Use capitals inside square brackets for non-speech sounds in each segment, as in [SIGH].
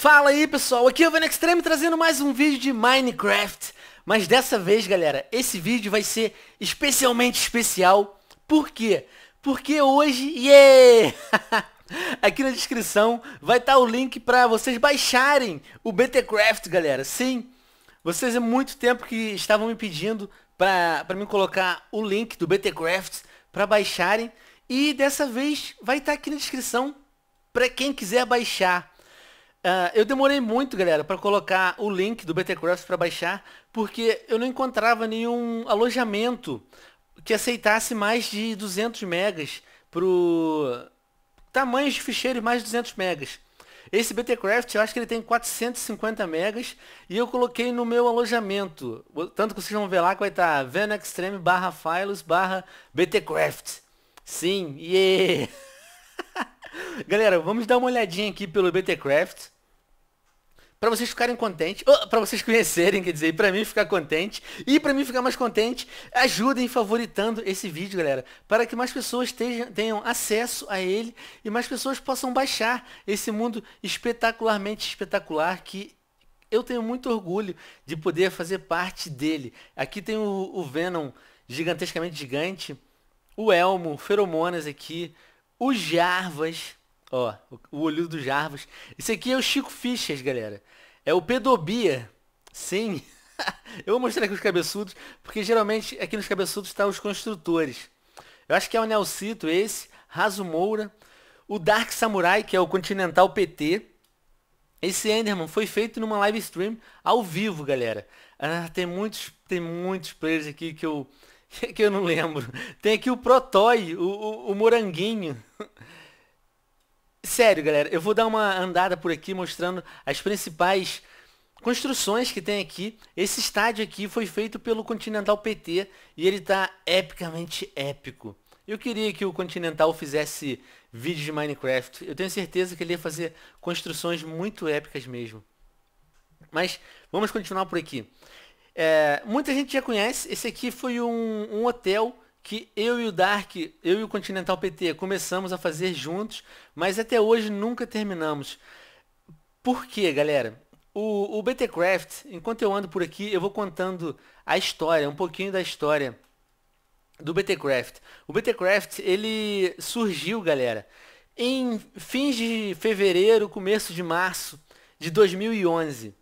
Fala aí pessoal, aqui é o Venex Extreme trazendo mais um vídeo de Minecraft Mas dessa vez galera, esse vídeo vai ser especialmente especial Por quê? Porque hoje, yeah! [LAUGHS] aqui na descrição vai estar tá o link para vocês baixarem o BTCraft galera Sim, vocês há é muito tempo que estavam me pedindo para me colocar o link do BTCraft para baixarem E dessa vez vai estar tá aqui na descrição para quem quiser baixar ah, eu demorei muito, galera, para colocar o link do BT Cross para baixar, porque eu não encontrava nenhum alojamento que aceitasse mais de 200 megas pro tamanhos de ficheiro mais de 200 megas. Esse BTcraft, eu acho que ele tem 450 megas e eu coloquei no meu alojamento. Tanto que vocês vão ver lá que vai estar tá Extreme barra Files barra BTcraft. Sim, yeah! [LAUGHS] Galera, vamos dar uma olhadinha aqui pelo BTcraft. Pra vocês ficarem contentes, oh, pra vocês [LAUGHS] conhecerem, quer dizer, pra mim ficar contente, e pra mim ficar mais contente, ajudem favoritando esse vídeo, galera, para que mais pessoas tenham, tenham acesso a ele e mais pessoas possam baixar esse mundo espetacularmente espetacular que eu tenho muito orgulho de poder fazer parte dele. Aqui tem o, o Venom gigantescamente gigante, o Elmo, Feromonas aqui, o Jarvas, ó, o olho do Jarvas. Esse aqui é o Chico Fichas, galera. É o Pedobia. Sim. [LAUGHS] Eu vou mostrar aqui os cabeçudos, porque geralmente aqui nos cabeçudos tá os construtores. Eu acho que é o nelsito esse, Raso Moura, o Dark Samurai, que é o Continental PT. Esse Enderman foi feito numa live stream ao vivo, galera. Ah, tem muitos, tem muitos players aqui que eu [LAUGHS] É que eu não lembro. Tem aqui o Protoy, o, o, o Moranguinho. Sério, galera, eu vou dar uma andada por aqui mostrando as principais construções que tem aqui. Esse estádio aqui foi feito pelo Continental PT e ele tá epicamente épico. Eu queria que o Continental fizesse vídeos de Minecraft. Eu tenho certeza que ele ia fazer construções muito épicas mesmo. Mas vamos continuar por aqui. É, muita gente já conhece. Esse aqui foi um, um hotel que eu e o Dark, eu e o Continental PT começamos a fazer juntos, mas até hoje nunca terminamos. Por quê, galera? O, o BT Craft, enquanto eu ando por aqui, eu vou contando a história, um pouquinho da história do BT Craft. O BT Craft, ele surgiu, galera, em fins de fevereiro, começo de março de 2011.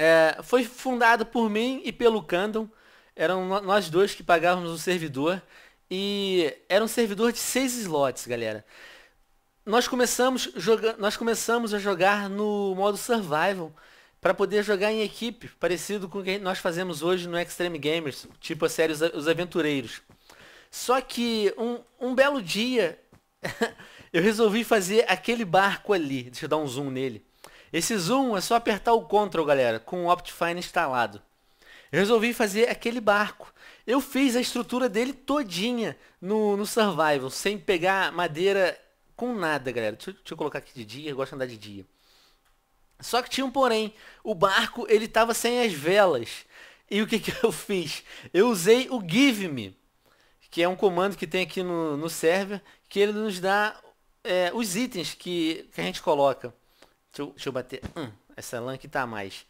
É, foi fundado por mim e pelo Candom, Eram nós dois que pagávamos o servidor. E era um servidor de seis slots, galera. Nós começamos, nós começamos a jogar no modo survival para poder jogar em equipe, parecido com o que nós fazemos hoje no Extreme Gamers, tipo a série Os Aventureiros. Só que um, um belo dia [LAUGHS] eu resolvi fazer aquele barco ali. Deixa eu dar um zoom nele. Esse zoom é só apertar o Ctrl, galera, com o Optifine instalado. Eu resolvi fazer aquele barco. Eu fiz a estrutura dele todinha no, no Survival, sem pegar madeira com nada, galera. Deixa, deixa eu colocar aqui de dia, eu gosto de andar de dia. Só que tinha um porém, o barco ele estava sem as velas. E o que, que eu fiz? Eu usei o give me, que é um comando que tem aqui no, no server, que ele nos dá é, os itens que, que a gente coloca. Deixa eu, deixa eu bater. Hum, essa lã que tá mais.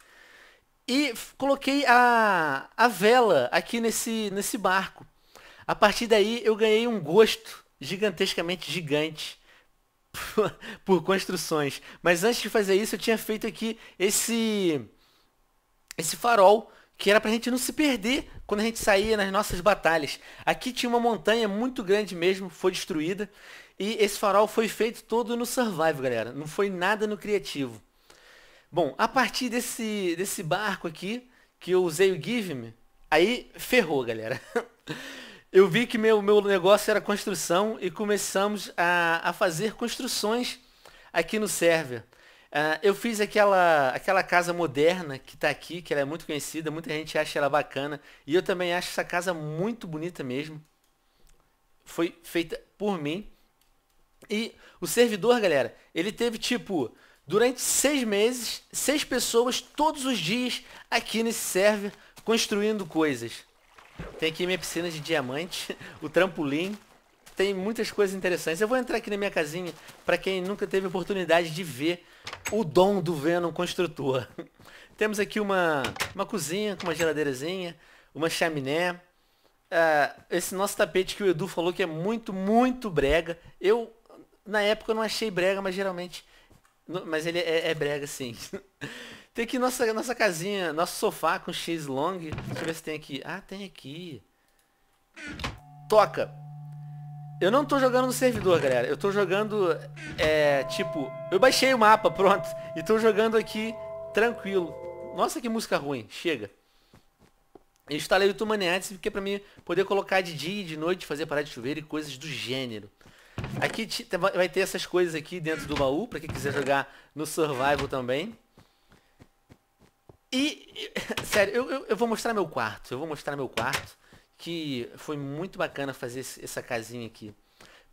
E coloquei a, a vela aqui nesse, nesse barco. A partir daí eu ganhei um gosto gigantescamente gigante por, [LAUGHS] por construções. Mas antes de fazer isso, eu tinha feito aqui esse, esse farol que era pra gente não se perder quando a gente saía nas nossas batalhas. Aqui tinha uma montanha muito grande mesmo, foi destruída. E esse farol foi feito todo no survival, galera. Não foi nada no criativo. Bom, a partir desse, desse barco aqui, que eu usei o Give Me, aí ferrou, galera. [LAUGHS] eu vi que meu, meu negócio era construção e começamos a, a fazer construções aqui no server. Uh, eu fiz aquela, aquela casa moderna que está aqui, que ela é muito conhecida, muita gente acha ela bacana. E eu também acho essa casa muito bonita mesmo. Foi feita por mim. E o servidor, galera, ele teve tipo, durante seis meses, seis pessoas todos os dias aqui nesse server construindo coisas. Tem aqui minha piscina de diamante, [LAUGHS] o trampolim. Tem muitas coisas interessantes. Eu vou entrar aqui na minha casinha para quem nunca teve oportunidade de ver o dom do Venom Construtor. [LAUGHS] Temos aqui uma, uma cozinha com uma geladeirazinha, uma chaminé. Uh, esse nosso tapete que o Edu falou que é muito, muito brega. Eu na época eu não achei brega, mas geralmente. Mas ele é, é brega, sim. [LAUGHS] tem aqui nossa, nossa casinha, nosso sofá com X long. Deixa eu ver se tem aqui. Ah, tem aqui. Toca! Eu não tô jogando no servidor, galera. Eu tô jogando, é, tipo... Eu baixei o mapa, [LAUGHS] pronto. E tô jogando aqui, tranquilo. Nossa, que música ruim. Chega. Eu instalei o Tumaniatis porque é pra mim poder colocar de dia e de noite, fazer parar de chover e coisas do gênero. Aqui vai ter essas coisas aqui dentro do baú, para quem quiser jogar no survival também. E, [LAUGHS] sério, eu, eu, eu, vou mostrar meu quarto. Eu vou mostrar meu quarto, que foi muito bacana fazer esse, essa casinha aqui.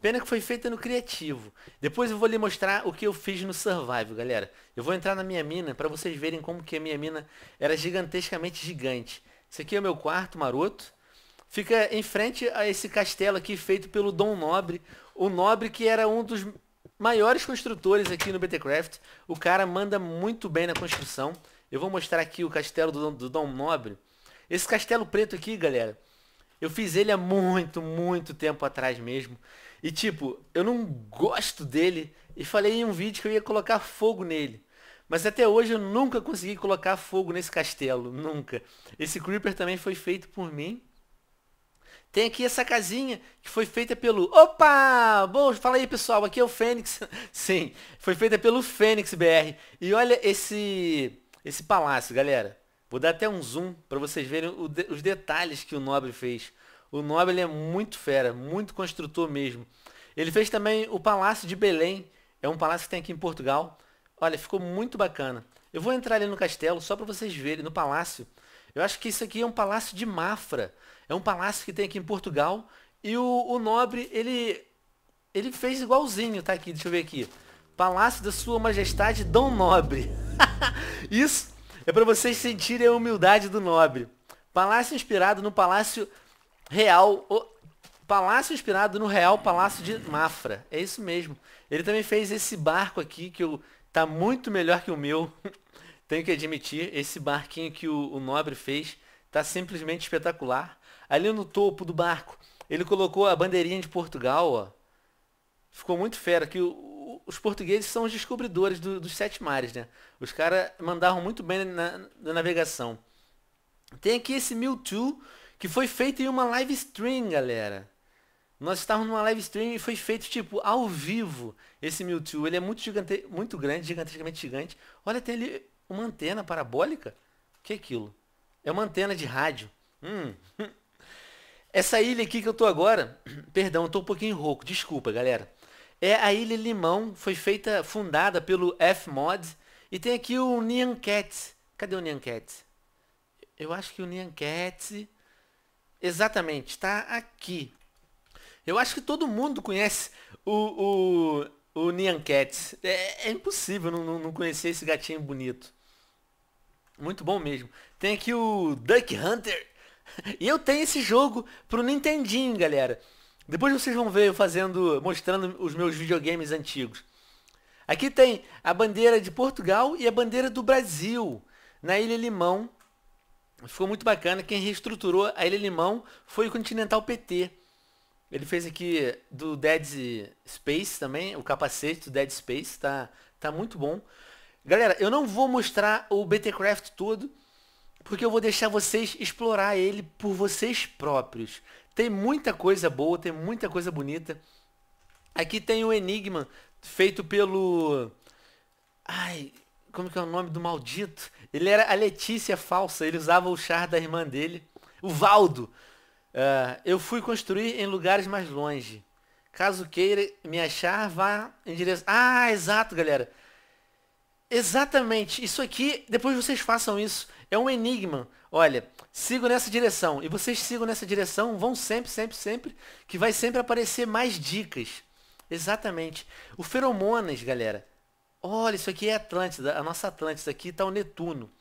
Pena que foi feita no criativo. Depois eu vou lhe mostrar o que eu fiz no survival, galera. Eu vou entrar na minha mina para vocês verem como que a minha mina era gigantescamente gigante. Esse aqui é o meu quarto maroto fica em frente a esse castelo aqui feito pelo Dom Nobre. O Nobre que era um dos maiores construtores aqui no BTcraft. O cara manda muito bem na construção. Eu vou mostrar aqui o castelo do, do Dom Nobre. Esse castelo preto aqui, galera, eu fiz ele há muito, muito tempo atrás mesmo. E tipo, eu não gosto dele e falei em um vídeo que eu ia colocar fogo nele. Mas até hoje eu nunca consegui colocar fogo nesse castelo, nunca. Esse Creeper também foi feito por mim tem aqui essa casinha que foi feita pelo... Opa! Bom, fala aí, pessoal. Aqui é o Fênix. [LAUGHS] Sim, foi feita pelo Fênix BR. E olha esse, esse palácio, galera. Vou dar até um zoom para vocês verem os detalhes que o Nobre fez. O Nobre é muito fera, muito construtor mesmo. Ele fez também o Palácio de Belém. É um palácio que tem aqui em Portugal. Olha, ficou muito bacana. Eu vou entrar ali no castelo só para vocês verem, no palácio. Eu acho que isso aqui é um palácio de Mafra. É um palácio que tem aqui em Portugal. E o, o nobre, ele, ele fez igualzinho, tá aqui, deixa eu ver aqui. Palácio da Sua Majestade Dom Nobre. [LAUGHS] isso é para vocês sentirem a humildade do nobre. Palácio inspirado no Palácio Real... O, palácio inspirado no Real Palácio de Mafra. É isso mesmo. Ele também fez esse barco aqui, que eu, tá muito melhor que o meu. [LAUGHS] Tenho que admitir, esse barquinho que o, o Nobre fez está simplesmente espetacular. Ali no topo do barco, ele colocou a bandeirinha de Portugal, ó. Ficou muito fera, que o, os portugueses são os descobridores do, dos sete mares, né? Os caras mandaram muito bem na, na navegação. Tem aqui esse Mewtwo, que foi feito em uma live stream, galera. Nós estávamos numa live stream e foi feito, tipo, ao vivo esse Mewtwo. Ele é muito, gigante... muito grande, gigantescamente gigante. Olha, tem ali uma antena parabólica? O que é aquilo? É uma antena de rádio. Hum. [LAUGHS] Essa ilha aqui que eu tô agora, [CLEARS THROAT] perdão, eu tô um pouquinho rouco, desculpa, galera. É a Ilha Limão, foi feita, fundada pelo F Mod e tem aqui o Nyan Cadê o Nyan Eu acho que o Nyan exatamente, está aqui. Eu acho que todo mundo conhece o, o, o Nyan É, é impossível não, não conhecer esse gatinho bonito. Muito bom mesmo. Tem aqui o Duck Hunter. [LAUGHS] E eu tenho esse jogo pro Nintendinho, galera. Depois vocês vão ver eu fazendo, mostrando os meus videogames antigos. Aqui tem a bandeira de Portugal e a bandeira do Brasil, na Ilha Limão. Ficou muito bacana. Quem reestruturou a Ilha Limão foi o Continental PT. Ele fez aqui do Dead Space também, o capacete do Dead Space, tá, tá muito bom. Galera, eu não vou mostrar o BTcraft todo, porque eu vou deixar vocês explorar ele por vocês próprios. Tem muita coisa boa, tem muita coisa bonita. Aqui tem o Enigma, feito pelo... Ai, como que é o nome do maldito? Ele era a Letícia falsa, ele usava o char da irmã dele. O Valdo. Uh, eu fui construir em lugares mais longe. Caso queira me achar, vá em direção... Ah, exato, galera. Exatamente. Isso aqui, depois vocês façam isso. É um enigma. Olha, sigo nessa direção. E vocês sigam nessa direção, vão sempre, sempre, sempre, que vai sempre aparecer mais dicas. Exatamente. O feromonas, galera. Olha, isso aqui é Atlântida. A nossa Atlântida aqui está o Netuno.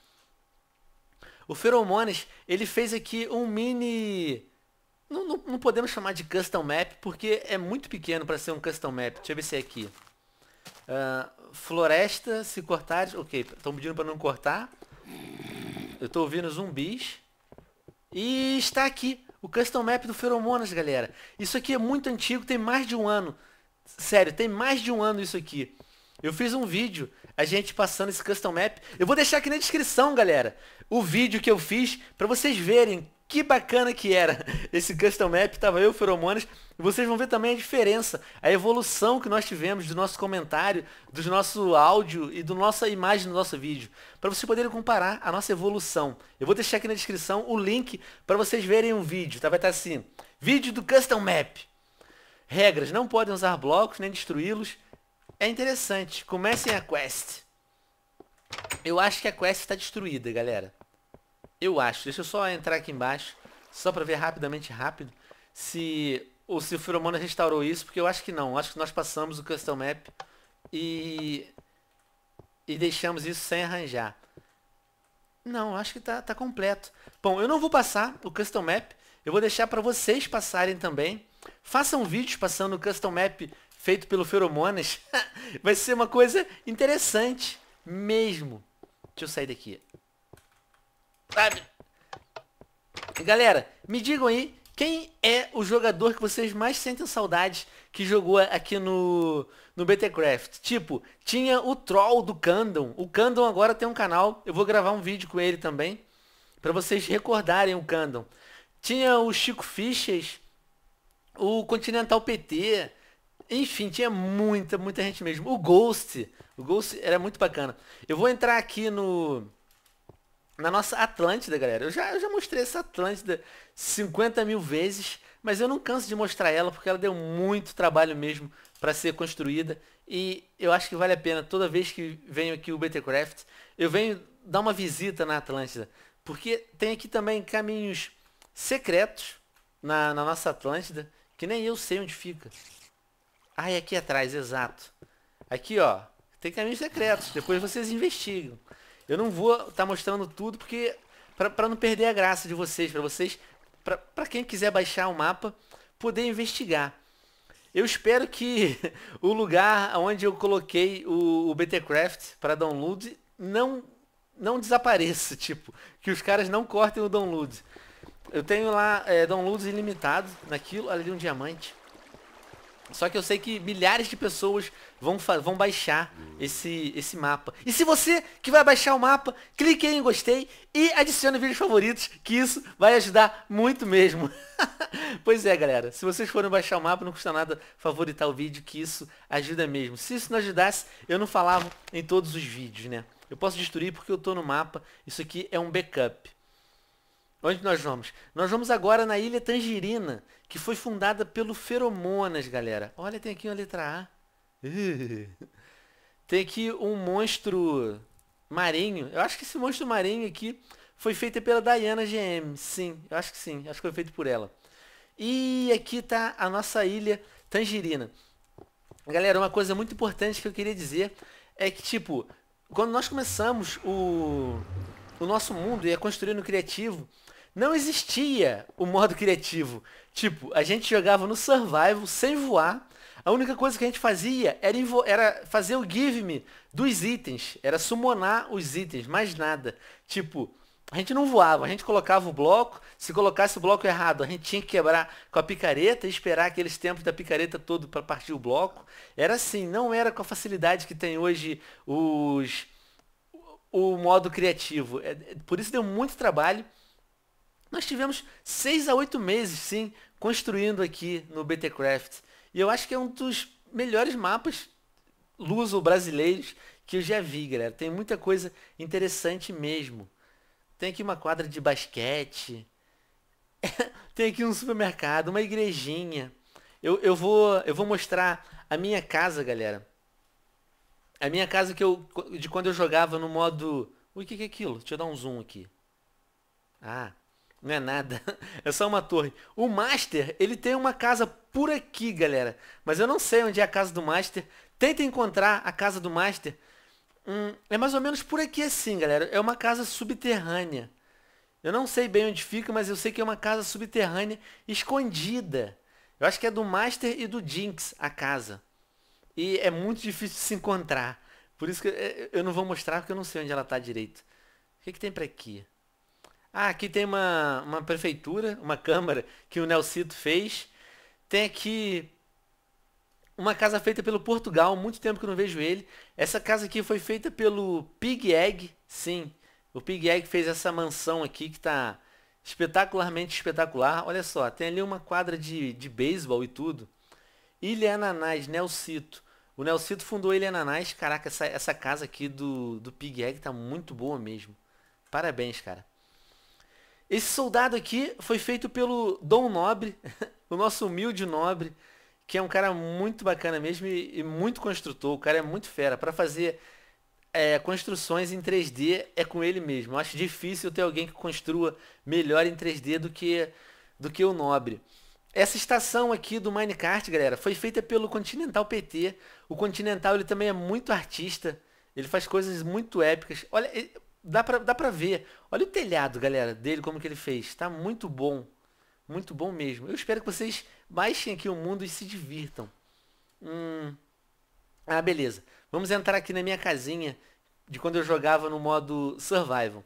O feromonas, ele fez aqui um mini... Não, não, não podemos chamar de custom map, porque é muito pequeno para ser um custom map. Deixa eu ver se é aqui. Uh, floresta, se cortar Ok, estão pedindo para não cortar. Eu estou ouvindo zumbis. E está aqui o custom map do Feromonas, galera. Isso aqui é muito antigo, tem mais de um ano. Sério, tem mais de um ano isso aqui. Eu fiz um vídeo, a gente passando esse custom map. Eu vou deixar aqui na descrição, galera, o vídeo que eu fiz para vocês verem que bacana que era [LAUGHS] esse custom map, tava eu, Feromonas, e vocês vão ver também a diferença, a evolução que nós tivemos do nosso comentário, do nosso áudio e da nossa imagem do nosso vídeo, para vocês poderem comparar a nossa evolução. Eu vou deixar aqui na descrição o link para vocês verem um vídeo, tá? Vai estar tá assim, vídeo do custom map. Regras, não podem usar blocos nem destruí-los. É interessante, comecem a quest. Eu acho que a quest está destruída, galera eu acho. Deixa eu só entrar aqui embaixo, só para ver rapidamente, rápido, se o Firomona restaurou isso, porque eu acho que não. Eu acho que nós passamos o custom map e e deixamos isso sem arranjar. Não, acho que tá, tá completo. Bom, eu não vou passar o custom map, eu vou deixar para vocês passarem também. Façam vídeos passando o custom map feito pelo Feromonas. [LAUGHS] Vai ser uma coisa interessante mesmo. Deixa eu sair daqui sabe? Galera, me digam aí quem é o jogador que vocês mais sentem saudade que jogou aqui no, no BTCraft? Tipo, tinha o Troll do Candom. O Candom agora tem um canal. Eu vou gravar um vídeo com ele também. para vocês recordarem o Candom. Tinha o Chico Fichas. O Continental PT. Enfim, tinha muita, muita gente mesmo. O Ghost. O Ghost era muito bacana. Eu vou entrar aqui no na nossa Atlântida, galera. Eu já, eu já mostrei essa Atlântida 50 mil vezes, mas eu não canso de mostrar ela porque ela deu muito trabalho mesmo para ser construída e eu acho que vale a pena toda vez que venho aqui o BT Craft, eu venho dar uma visita na Atlântida, porque tem aqui também caminhos secretos na, na nossa Atlântida que nem eu sei onde fica. Ah, é aqui atrás, exato. Aqui, ó, tem caminhos secretos, depois vocês investigam. Eu não vou estar tá mostrando tudo porque para não perder a graça de vocês, para vocês, para quem quiser baixar o mapa, poder investigar. Eu espero que [LAUGHS] o lugar onde eu coloquei o, o BTcraft para download não não desapareça, [LAUGHS] tipo, que os caras não cortem o download. Eu tenho lá é, downloads ilimitados naquilo, ali um diamante. Só que eu sei que milhares de pessoas vão, vão baixar esse, esse mapa. E se você que vai baixar o mapa, clique aí em gostei e adicione vídeos favoritos, que isso vai ajudar muito mesmo. [LAUGHS] pois é, galera. Se vocês forem baixar o mapa, não custa nada favoritar o vídeo, que isso ajuda mesmo. Se isso não ajudasse, eu não falava em todos os vídeos, né? Eu posso destruir porque eu tô no mapa. Isso aqui é um backup. Onde nós vamos? Nós vamos agora na Ilha Tangerina, que foi fundada pelo Feromonas, galera. Olha, tem aqui uma letra A. [LAUGHS] tem aqui um monstro marinho. Eu acho que esse monstro marinho aqui foi feito pela Diana GM. Sim, eu acho que sim. Acho que foi feito por ela. E aqui tá a nossa ilha Tangerina. Galera, uma coisa muito importante que eu queria dizer é que, tipo, quando nós começamos o, o nosso mundo e a construir no criativo, não existia o modo criativo. Tipo, a gente jogava no survival sem voar. A única coisa que a gente fazia era, era fazer o give me dos itens. Era summonar os itens, mais nada. Tipo, a gente não voava, a gente colocava o bloco. Se colocasse o bloco errado, a gente tinha que quebrar com a picareta e esperar aqueles tempos da picareta todo para partir o bloco. Era assim, não era com a facilidade que tem hoje os o modo criativo. É, é, por isso deu muito trabalho. Nós tivemos 6 a 8 meses, sim, construindo aqui no BTcraft. E eu acho que é um dos melhores mapas luso-brasileiros que eu já vi, galera. Tem muita coisa interessante mesmo. Tem aqui uma quadra de basquete. [LAUGHS] Tem aqui um supermercado, uma igrejinha. Eu, eu, vou, eu vou mostrar a minha casa, galera. A minha casa que eu, de quando eu jogava no modo... o que, que é aquilo? Deixa eu dar um zoom aqui. Ah, não é nada. [LAUGHS] É só uma torre. O Master, ele tem uma casa por aqui, galera. Mas eu não sei onde é a casa do Master. Tenta encontrar a casa do Master. Hum, é mais ou menos por aqui assim, galera. É uma casa subterrânea. Eu não sei bem onde fica, mas eu sei que é uma casa subterrânea escondida. Eu acho que é do Master e do Jinx a casa. E é muito difícil de se encontrar. Por isso que eu não vou mostrar, porque eu não sei onde ela está direito. O que, que tem para aqui? Ah, aqui tem uma, uma prefeitura, uma câmara que o Nelsito fez. Tem aqui uma casa feita pelo Portugal, muito tempo que eu não vejo ele. Essa casa aqui foi feita pelo Pig Egg, sim. O Pig Egg fez essa mansão aqui que está espetacularmente espetacular. Olha só, tem ali uma quadra de, de beisebol e tudo. Ilha Ananás, Nelsito. O Nelsito fundou Ilha Ananás. Caraca, essa, essa casa aqui do, do Pig Egg tá muito boa mesmo. Parabéns, cara. Esse soldado aqui foi feito pelo Dom Nobre, [LAUGHS] o nosso humilde nobre, que é um cara muito bacana mesmo e, e muito construtor. O cara é muito fera. Para fazer é, construções em 3D é com ele mesmo. Eu acho difícil ter alguém que construa melhor em 3D do que, do que o Nobre. Essa estação aqui do Minecart, galera, foi feita pelo Continental PT. O Continental ele também é muito artista. Ele faz coisas muito épicas. Olha, dá pra, dá pra ver. Olha o telhado, galera, dele, como que ele fez. Tá muito bom. Muito bom mesmo. Eu espero que vocês baixem aqui o mundo e se divirtam. Hum. Ah, beleza. Vamos entrar aqui na minha casinha de quando eu jogava no modo survival.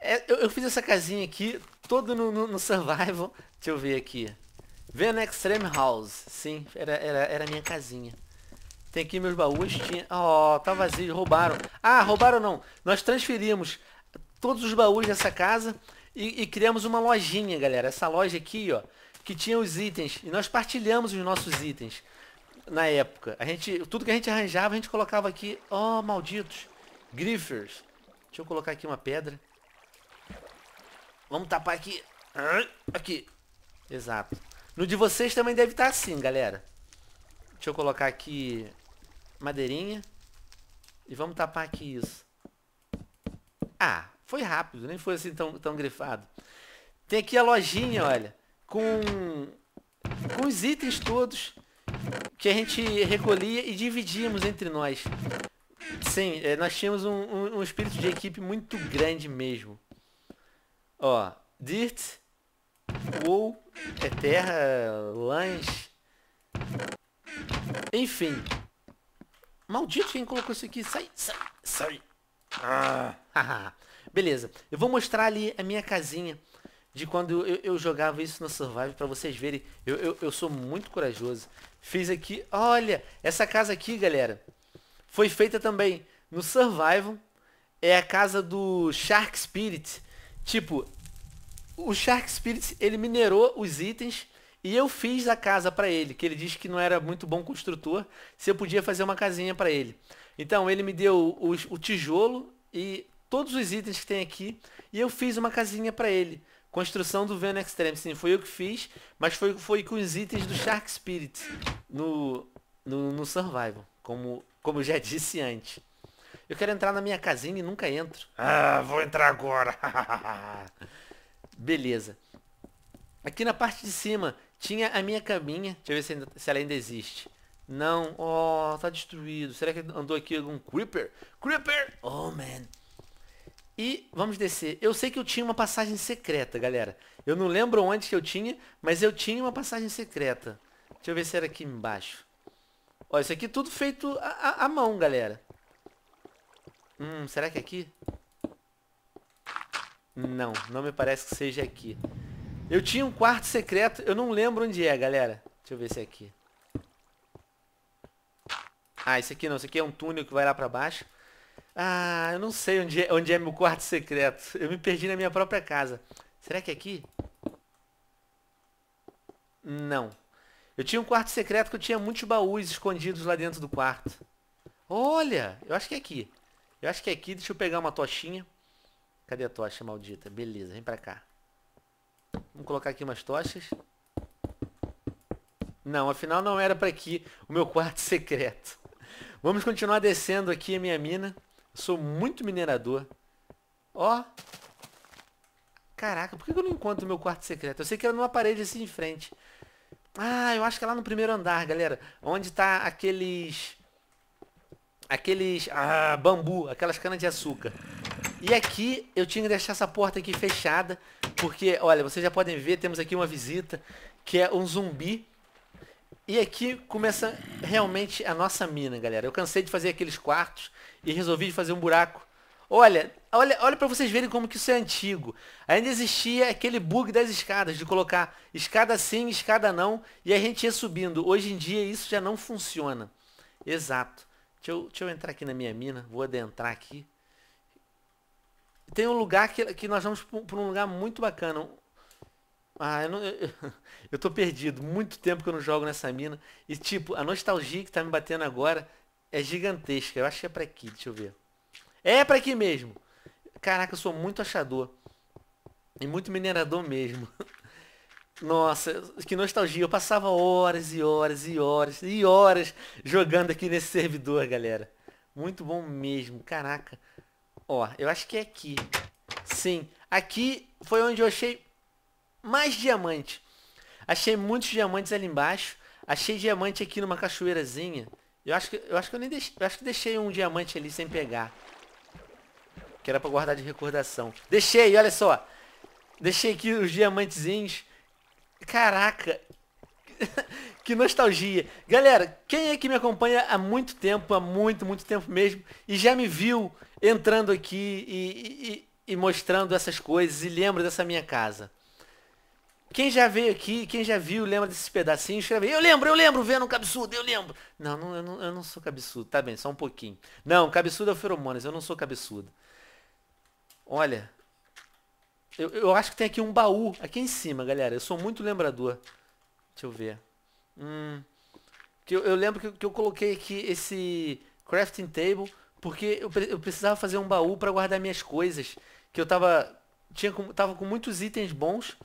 É, eu, eu, fiz essa casinha aqui, todo no, no, no, survival. Deixa eu ver aqui. Vendo Extreme House. Sim, era, era, era a minha casinha. Tem aqui meus baús. Tinha... Oh, tá vazio. Roubaram. Ah, roubaram não. Nós transferimos todos os baús dessa casa e, e criamos uma lojinha, galera. Essa loja aqui, ó, que tinha os itens. E nós partilhamos os nossos itens na época. A gente, tudo que a gente arranjava, a gente colocava aqui. Oh, malditos. Griffers. Deixa eu colocar aqui uma pedra. Vamos tapar aqui. Aqui. Exato. No de vocês também deve estar tá assim, galera. Deixa eu colocar aqui madeirinha. E vamos tapar aqui isso. Ah, foi rápido, nem foi assim tão, tão grifado. Tem aqui a lojinha, olha, com, com os itens todos que a gente recolhia e dividíamos entre nós. Sim, é, nós tínhamos um, um, um espírito de equipe muito grande mesmo. Ó, Dirt, Wool, é terra, lanche enfim, Maldito quem colocou isso aqui. Sai, sai, sai. Ah, [LAUGHS] beleza. Eu vou mostrar ali a minha casinha de quando eu, eu jogava isso no Survive para vocês verem. Eu, eu, eu, sou muito corajoso. Fiz aqui, olha, essa casa aqui, galera, foi feita também no Survival. É a casa do Shark Spirit. Tipo, o Shark Spirit, ele minerou os itens e eu fiz a casa para ele, que ele disse que não era muito bom construtor, se eu podia fazer uma casinha para ele. Então ele me deu o, o, tijolo e todos os itens que tem aqui, e eu fiz uma casinha para ele. Construção do Venom Extreme, sim, foi eu que fiz, mas foi, foi com os itens do Shark Spirit no, no, no Survival, como, como eu já disse antes. Eu quero entrar na minha casinha e nunca entro. Ah, vou entrar agora. [LAUGHS] Beleza. Aqui na parte de cima tinha a minha caminha. Deixa eu ver se, ainda, se ela ainda existe. Não. Oh, tá destruído. Será que andou aqui algum Creeper? Creeper! Oh, man. E vamos descer. Eu sei que eu tinha uma passagem secreta, galera. Eu não lembro onde que eu tinha, mas eu tinha uma passagem secreta. Deixa eu ver se era aqui embaixo. Ó, isso aqui tudo feito à mão, galera. Hum, será que é aqui? Não, não me parece que seja aqui. Eu tinha um quarto secreto, eu não lembro onde é, galera. Deixa eu ver se é aqui. Ah, esse aqui não, esse aqui é um túnel que vai lá pra baixo. Ah, eu não sei onde é, onde é meu quarto secreto. Eu me perdi na minha própria casa. Será que é aqui? Não. Eu tinha um quarto secreto que eu tinha muitos baús escondidos lá dentro do quarto. Olha, eu acho que é aqui. Eu acho que é aqui. Deixa eu pegar uma tochinha. Cadê a tocha maldita? Beleza, vem pra cá. Vamos colocar aqui umas tochas. Não, afinal não era para aqui o meu quarto [LAUGHS] secreto. Vamos continuar descendo aqui a minha mina. sou muito minerador. Ó. Caraca, por que eu não encontro o meu quarto secreto? Eu sei que era é numa parede assim em frente. Ah, eu acho que é lá no primeiro andar, galera. Onde tá aqueles... Aqueles... Ah, bambu. Aquelas canas de açúcar. E aqui eu tinha que deixar essa porta aqui fechada, porque, olha, vocês já podem ver, temos aqui uma visita, que é um zumbi. E aqui começa realmente a nossa mina, galera. Eu cansei de fazer aqueles quartos e resolvi fazer um buraco. Olha, olha, olha para vocês verem como que isso é antigo. Ainda existia aquele bug das escadas, de colocar escada sim, escada não, e a gente ia subindo. Hoje em dia isso já não funciona. Exato. Deixa eu, deixa eu entrar aqui na minha mina, vou adentrar aqui tem um lugar que, que nós vamos para um lugar muito bacana. Ah, eu, não, eu, [LAUGHS] eu, tô perdido. Muito tempo que eu não jogo nessa mina. E tipo, a nostalgia que tá me batendo agora é gigantesca. Eu acho que é pra aqui, deixa eu ver. É pra aqui mesmo. Caraca, eu sou muito achador. E muito minerador mesmo. [LAUGHS] Nossa, que nostalgia. Eu passava horas e horas e horas e horas jogando aqui nesse servidor, galera. Muito bom mesmo, caraca. Ó, eu acho que é aqui. Sim, aqui foi onde eu achei mais diamante. Achei muitos diamantes ali embaixo. Achei diamante aqui numa cachoeirazinha. Eu acho que eu acho que eu nem deixei, eu acho que deixei um diamante ali sem pegar. Que era para guardar de recordação. Deixei, olha só. Deixei aqui os diamantezinhos. Caraca, [LAUGHS] que nostalgia. Galera, quem é que me acompanha há muito tempo, há muito, muito tempo mesmo, e já me viu entrando aqui e, e, e mostrando essas coisas e lembra dessa minha casa? Quem já veio aqui, quem já viu, lembra desses pedacinhos, escreve Eu lembro, eu lembro, vendo um cabeçudo, eu lembro. Não, não, eu, não eu não sou cabeçudo, tá bem, só um pouquinho. Não, cabeçudo é o feromonas, eu não sou cabeçudo. Olha, eu, eu acho que tem aqui um baú, aqui em cima, galera. Eu sou muito lembrador. Deixa eu ver. Hum, que eu, eu lembro que, que, eu coloquei aqui esse crafting table porque eu, eu precisava fazer um baú para guardar minhas coisas. Que eu tava, tinha, tava com muitos itens bons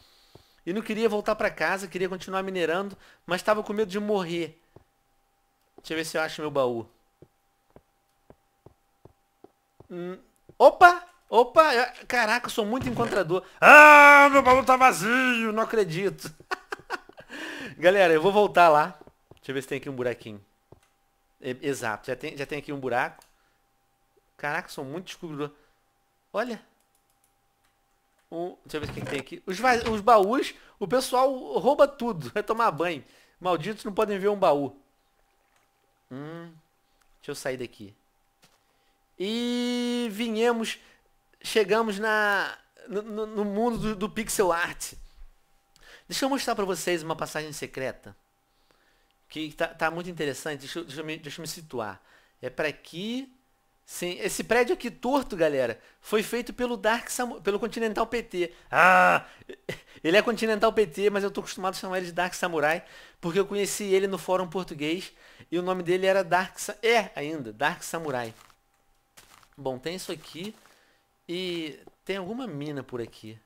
e não queria voltar para casa, queria continuar minerando, mas tava com medo de morrer. Deixa eu ver se eu acho meu baú. Hum, opa! Opa! caraca, eu sou muito encontrador. Ah, meu baú tá vazio! Não acredito. [LAUGHS] Galera, eu vou voltar lá. Deixa eu ver se tem aqui um buraquinho. Exato, já tem, já tem aqui um buraco. Caraca, são muito descobridor. Olha. Um, deixa eu ver o que tem aqui. Os, os baús, o pessoal rouba tudo. Vai tomar banho. Malditos não podem ver um baú. Hum, deixa eu sair daqui. E vinhamos, chegamos na, no, no mundo do, do pixel art. Deixa eu mostrar para vocês uma passagem secreta que tá, tá muito interessante. Deixa, deixa, eu me, deixa eu me situar. É para aqui. Sim, esse prédio aqui torto, galera, foi feito pelo Dark Samu pelo Continental PT. Ah, ele é Continental PT, mas eu tô acostumado a chamar ele de Dark Samurai, porque eu conheci ele no fórum português e o nome dele era Dark Sa é ainda, Dark Samurai. Bom, tem isso aqui e tem alguma mina por aqui.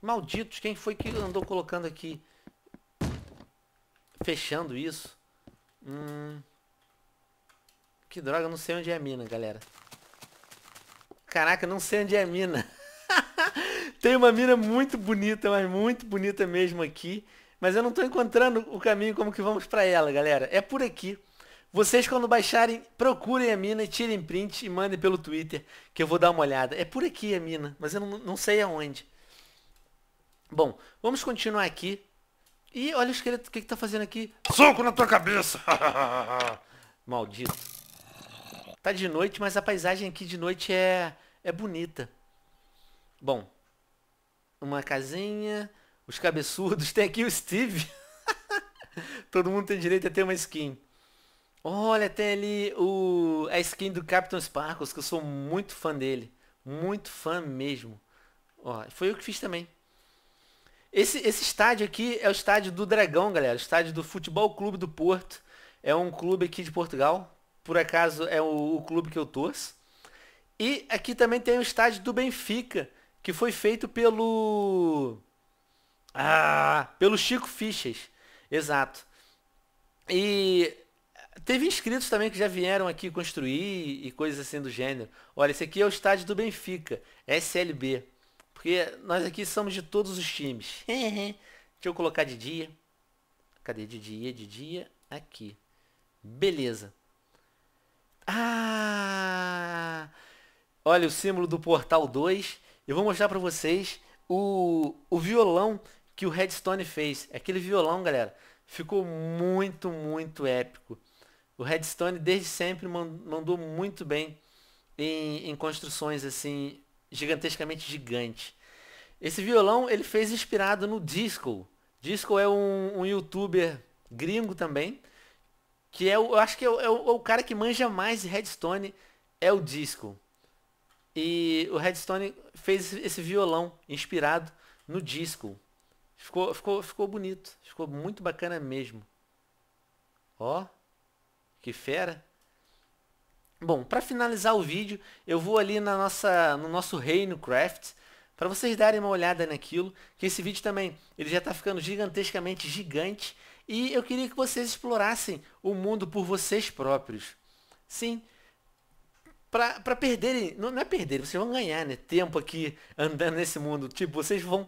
Malditos, quem foi que andou colocando aqui? Fechando isso. Hum... Que droga, não sei onde é a mina, galera. Caraca, não sei onde é a mina. [LAUGHS] Tem uma mina muito bonita, mas muito bonita mesmo aqui. Mas eu não estou encontrando o caminho como que vamos para ela, galera. É por aqui. Vocês quando baixarem, procurem a mina, tirem print e mandem pelo Twitter, que eu vou dar uma olhada. É por aqui a mina, mas eu não, não sei aonde. Bom, vamos continuar aqui. E olha o esqueleto, o que, que tá fazendo aqui? Soco na tua cabeça! [LAUGHS] Maldito. Tá de noite, mas a paisagem aqui de noite é, é bonita. Bom, uma casinha, os cabeçudos, [LAUGHS] tem aqui o Steve. [LAUGHS] Todo mundo tem direito a ter uma skin. Olha, tem ali o, a skin do Captain Sparkles, que eu sou muito fã dele. Muito fã mesmo. Ó, foi eu que fiz também. Esse, esse estádio aqui é o estádio do Dragão, galera. Estádio do Futebol Clube do Porto. É um clube aqui de Portugal. Por acaso é o, o clube que eu torço. E aqui também tem o estádio do Benfica, que foi feito pelo. Ah, pelo Chico Fichas. Exato. E teve inscritos também que já vieram aqui construir e coisas assim do gênero. Olha, esse aqui é o estádio do Benfica, SLB. Porque nós aqui somos de todos os times. [LAUGHS] Uhum. Deixa eu colocar de dia. Cadê de dia? De dia. Aqui. Beleza. Ah! Olha o símbolo do Portal 2. Eu vou mostrar para vocês o, o violão que o Redstone fez. É aquele violão, galera, ficou muito, muito épico. O Redstone desde sempre mandou muito bem em, em construções assim gigantescamente gigante. Esse violão ele fez inspirado no Disco. Disco é um, um youtuber gringo também, que é o, eu acho que é, é o, é o, cara que manja mais de Redstone, é o Disco. E o Redstone fez esse violão inspirado no Disco. Ficou, ficou, ficou bonito, ficou muito bacana mesmo. Ó, que fera. Bom, para finalizar o vídeo, eu vou ali na nossa, no nosso reino craft, para vocês darem uma olhada naquilo, que esse vídeo também ele já está ficando gigantescamente gigante, e eu queria que vocês explorassem o mundo por vocês próprios. Sim, para perderem, não, não é perder, vocês vão ganhar né, tempo aqui andando nesse mundo, tipo, vocês vão...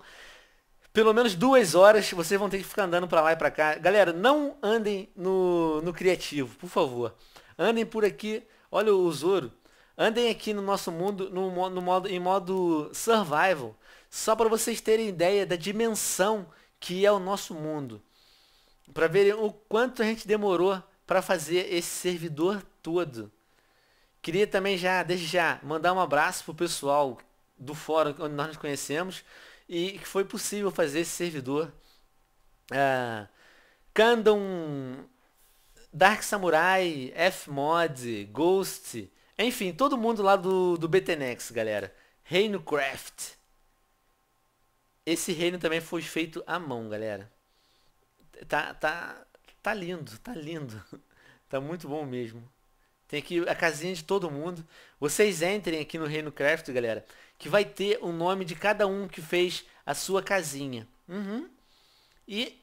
Pelo menos duas horas vocês vão ter que ficar andando para lá e para cá. Galera, não andem no, no criativo, por favor. Andem por aqui Olha o Zoro. Andem aqui no nosso mundo no, no modo, em modo survival. Só para vocês terem ideia da dimensão que é o nosso mundo. Para verem o quanto a gente demorou para fazer esse servidor todo. Queria também já, desde já, mandar um abraço pro pessoal do fórum onde nós nos conhecemos e que foi possível fazer esse servidor. Uh, ah, Candom Dark Samurai, F-Mod, Ghost, enfim, todo mundo lá do, do BTNX, galera. Reino Craft. Esse reino também foi feito à mão, galera. Tá, tá, tá lindo, tá lindo. [LAUGHS] Tá muito bom mesmo. Tem aqui a casinha de todo mundo. Vocês entrem aqui no Reino Craft, galera, que vai ter o nome de cada um que fez a sua casinha. Uhum. E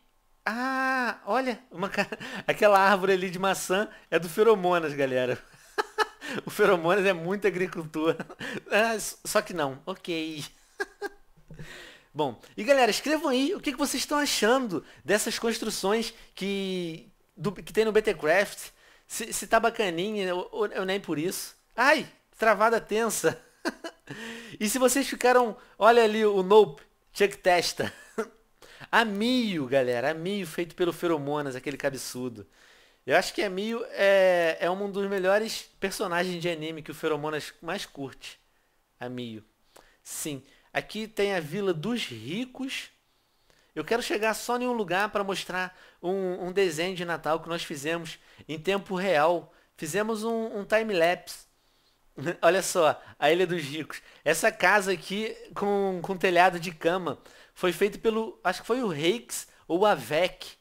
ah, olha, uma, [LAUGHS] aquela árvore ali de maçã é do feromonas, galera. [LAUGHS] o feromonas é muita agricultura. [LAUGHS] Ah, só que não. Ok. Bom, e galera, escrevam aí o que, vocês estão achando dessas construções que, do, que tem no BTCraft. Se, se tá bacaninha, eu, eu nem por isso. Ai, travada tensa. e se vocês ficaram, olha ali o Nope, check testa. Amio, galera. Amio feito pelo Feromonas, aquele cabeçudo. Eu acho que Amio é, é um dos melhores personagens de anime que o Feromonas mais curte. Amio. Sim. Aqui tem a Vila dos Ricos. Eu quero chegar só em um lugar para mostrar um, um, desenho de Natal que nós fizemos em tempo real. Fizemos um, um time-lapse. [LAUGHS] Olha só, a Ilha dos Ricos. Essa casa aqui com, com telhado de cama foi feito pelo, acho que foi o Reix ou a VEC.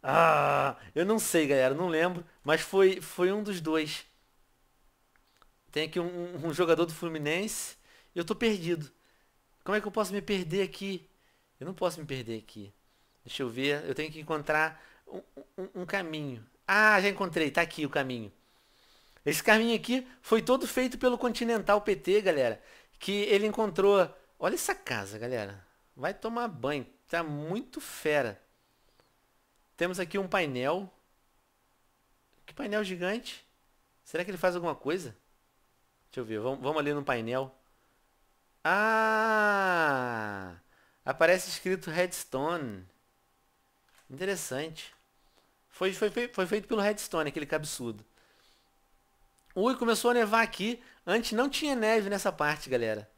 Ah, eu não sei, galera, não lembro, mas foi, foi um dos dois. Tem aqui um, um jogador do Fluminense e eu tô perdido. Como é que eu posso me perder aqui? Eu não posso me perder aqui. Deixa eu ver, eu tenho que encontrar um, um, um caminho. Ah, já encontrei, tá aqui o caminho. Esse caminho aqui foi todo feito pelo Continental PT, galera. Que ele encontrou. Olha essa casa, galera. Vai tomar banho. Tá muito fera. Temos aqui um painel. Que painel gigante. Será que ele faz alguma coisa? Deixa eu ver. Vamos, vamos ali no painel. Ah! Aparece escrito redstone. Interessante. Foi, foi, foi feito pelo redstone, aquele absurdo. Ui, começou a nevar aqui. Antes não tinha neve nessa parte, galera.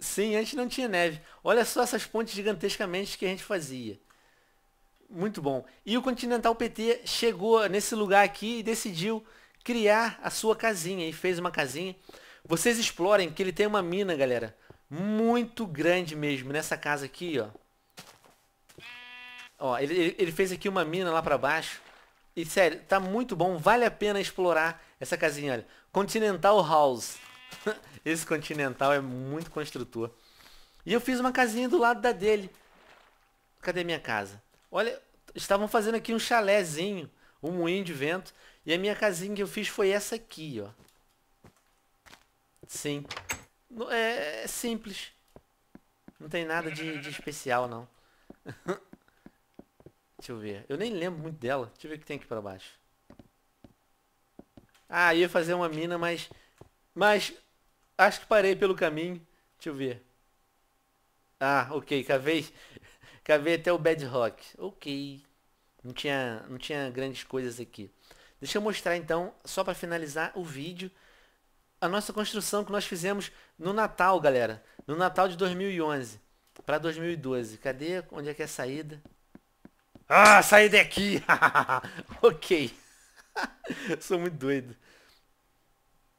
Sim, antes não tinha neve. Olha só essas pontes gigantescamente que a gente fazia. Muito bom. E o Continental PT chegou nesse lugar aqui e decidiu criar a sua casinha e fez uma casinha. Vocês explorem que ele tem uma mina, galera. Muito grande mesmo, nessa casa aqui, ó. Ó, ele, ele fez aqui uma mina lá pra baixo. E sério, tá muito bom, vale a pena explorar essa casinha, olha. Continental House. [LAUGHS] Esse Continental é muito construtor. E eu fiz uma casinha do lado da dele. Cadê minha casa? Olha, estavam fazendo aqui um chalézinho, um moinho de vento. E a minha casinha que eu fiz foi essa aqui, ó. Sim. É, é simples. Não tem nada de, de especial, não. [LAUGHS] Deixa eu ver. Eu nem lembro muito dela. Deixa eu ver o que tem aqui pra baixo. Ah, ia fazer uma mina, mas mas acho que parei pelo caminho. Deixa eu ver. Ah, ok. Cavei, [LAUGHS] cavei até o Bad Rock. Ok. Não tinha, não tinha grandes coisas aqui. Deixa eu mostrar então, só para finalizar o vídeo, a nossa construção que nós fizemos no Natal, galera. No Natal de 2011 para 2012. Cadê? Onde é que é a saída? Ah, é aqui. [LAUGHS] ok. [LAUGHS] Sou muito doido.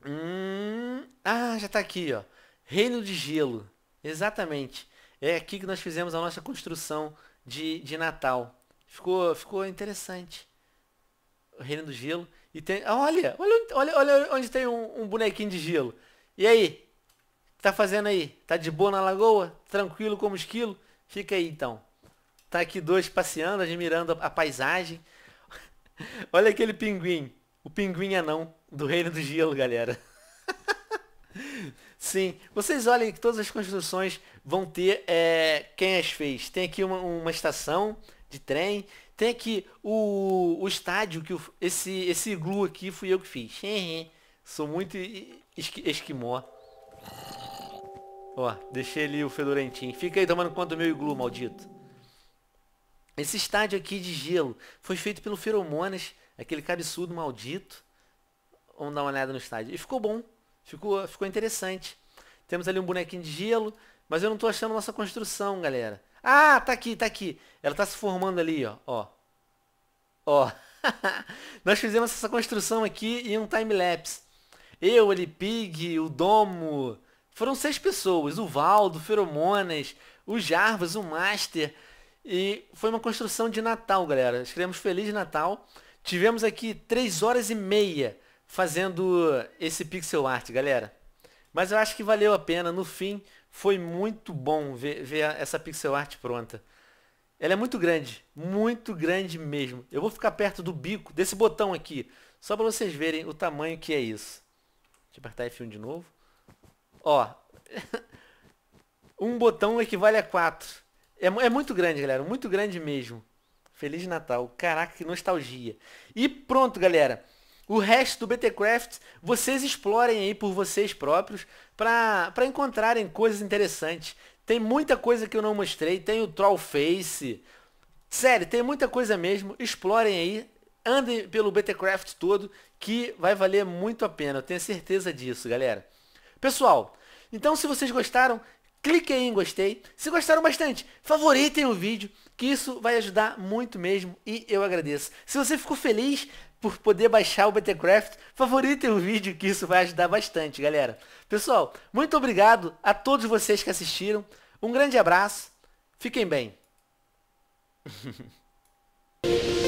Hum, ah, já está aqui, ó. Reino de Gelo. Exatamente. É aqui que nós fizemos a nossa construção de, de Natal. Ficou, ficou interessante. O Reino do Gelo. E tem. Ah, olha! Olha, olha, olha onde tem um, um bonequinho de gelo. E aí? Tá fazendo aí? Tá de boa na lagoa? Tranquilo como esquilo? Fica aí então. Tá aqui dois passeando, admirando a, a paisagem. [LAUGHS] olha aquele pinguim. O pinguim é não do reino do gelo, galera. [LAUGHS] Sim, vocês olhem que todas as construções vão ter é, quem as fez. Tem aqui uma, uma estação de trem, tem aqui o, o estádio, que o, esse, esse iglu aqui fui eu que fiz. [LAUGHS] Sou muito esqui, esquimó. Ó, deixei ali o fedorentinho. Fica aí tomando conta do meu iglu, maldito. Esse estádio aqui de gelo foi feito pelo Feromonas, aquele cabeçudo maldito vamos dar uma olhada no estádio. E ficou bom, ficou, ficou interessante. Temos ali um bonequinho de gelo, mas eu não estou achando nossa construção, galera. Ah, tá aqui, tá aqui. Ela está se formando ali, ó. Ó. ó. [LAUGHS] Nós fizemos essa construção aqui em um time-lapse. Eu, o Pig, o Domo. Foram seis pessoas. O Valdo, Feromonas, o Jarvis, o Master. E foi uma construção de Natal, galera. Escrevemos Feliz Natal. Tivemos aqui três horas e meia fazendo esse pixel art, galera. Mas eu acho que valeu a pena, no fim foi muito bom ver, ver essa pixel art pronta. Ela é muito grande, muito grande mesmo. Eu vou ficar perto do bico, desse botão aqui, só para vocês verem o tamanho que é isso. Deixa eu apertar F1 de novo. Ó, [LAUGHS] um botão equivale a quatro. É, é muito grande, galera, muito grande mesmo. Feliz Natal, caraca, que nostalgia. E pronto, galera. O resto do BTcraft vocês explorem aí por vocês próprios para encontrarem coisas interessantes. Tem muita coisa que eu não mostrei, tem o Trollface. Sério, tem muita coisa mesmo. Explorem aí, andem pelo BTcraft todo que vai valer muito a pena. Eu tenho certeza disso, galera. Pessoal, então se vocês gostaram, clique aí em gostei. Se gostaram bastante, favoritem o vídeo, que isso vai ajudar muito mesmo e eu agradeço. Se você ficou feliz, por poder baixar o Bettercraft, favoritem o vídeo que isso vai ajudar bastante, galera. Pessoal, muito obrigado a todos vocês que assistiram. Um grande abraço. Fiquem bem. [LAUGHS]